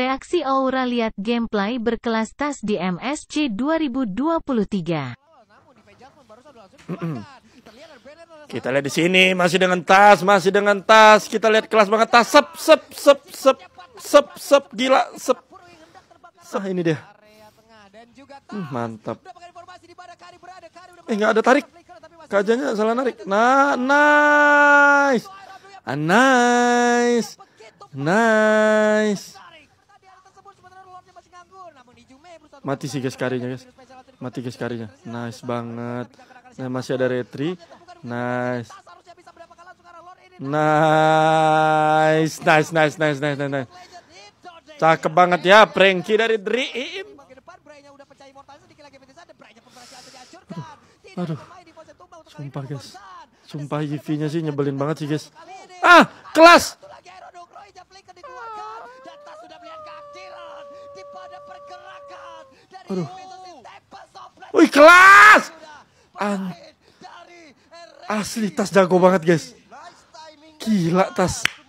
Reaksi Aura lihat gameplay berkelas tas di MSC 2023. Kita lihat di sini masih dengan tas, masih dengan tas. Kita lihat kelas banget tas. Sep sep sep sep sep sep gila sep. Sah ini dia. Hmm, mantap. Eh nggak ada tarik. Kajanya salah narik. Nah, nice. Ah, nice. Nice. Mati sih guys karinya guys. Mati guys karinya. Nice banget. Nah, masih ada retri. Nice. Nice, nice, nice, nice, nice, nice, nice. Cakep banget ya, pranky dari Dream. Aduh, aduh. Sumpah guys. Sumpah givinya e sih nyebelin banget sih guys. Ah, kelas. Aduh. Wih kelas. An Asli tas jago banget guys. Gila tas.